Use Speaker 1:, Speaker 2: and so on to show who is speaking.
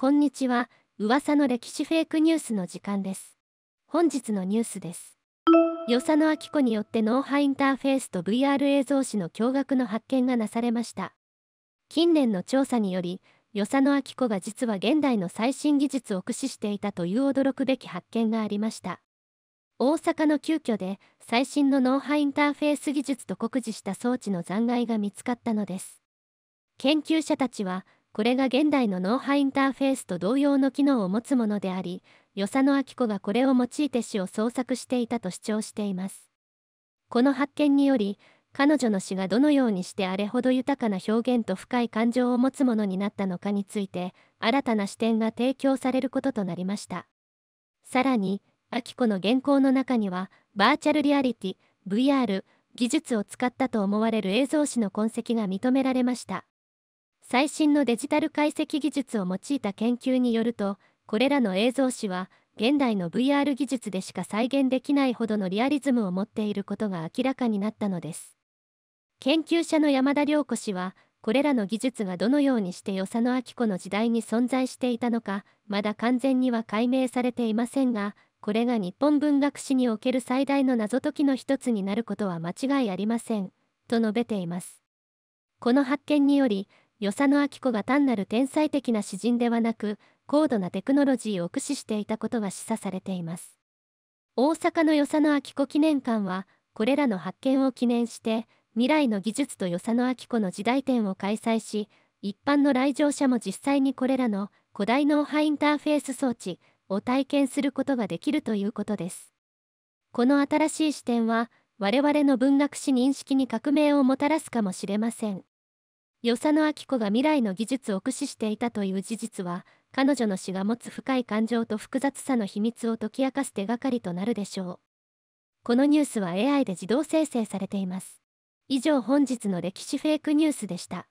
Speaker 1: こんにちは。噂の歴史フェイクニュースの時間です。本日のニュースです。与謝野明子によって脳波インターフェースと VR 映像紙の驚愕の発見がなされました。近年の調査により、与謝野明子が実は現代の最新技術を駆使していたという驚くべき発見がありました。大阪の急遽で最新の脳波インターフェース技術と酷似した装置の残骸が見つかったのです。研究者たちは、これが現代の脳波インターフェースと同様の機能を持つものであり、与謝野明子がこれを用いて死を創作していたと主張しています。この発見により、彼女の死がどのようにしてあれほど豊かな表現と深い感情を持つものになったのかについて、新たな視点が提供されることとなりました。さらに、明子の原稿の中には、バーチャルリアリティ、VR、技術を使ったと思われる映像史の痕跡が認められました。最新のデジタル解析技術を用いた研究によるとこれらの映像史は現代の VR 技術でしか再現できないほどのリアリズムを持っていることが明らかになったのです研究者の山田涼子氏はこれらの技術がどのようにして与謝野明子の時代に存在していたのかまだ完全には解明されていませんがこれが日本文学史における最大の謎解きの一つになることは間違いありませんと述べていますこの発見により与謝野明子が単なる天才的な詩人ではなく、高度なテクノロジーを駆使していたことは示唆されています。大阪の与謝野明子記念館は、これらの発見を記念して、未来の技術と与謝野明子の時代展を開催し、一般の来場者も実際にこれらの古代脳波インターフェース装置を体験することができるということです。この新しい視点は、我々の文学史認識に革命をもたらすかもしれません。与謝野明子が未来の技術を駆使していたという事実は彼女の死が持つ深い感情と複雑さの秘密を解き明かす手がかりとなるでしょうこのニュースは AI で自動生成されています以上本日の歴史フェイクニュースでした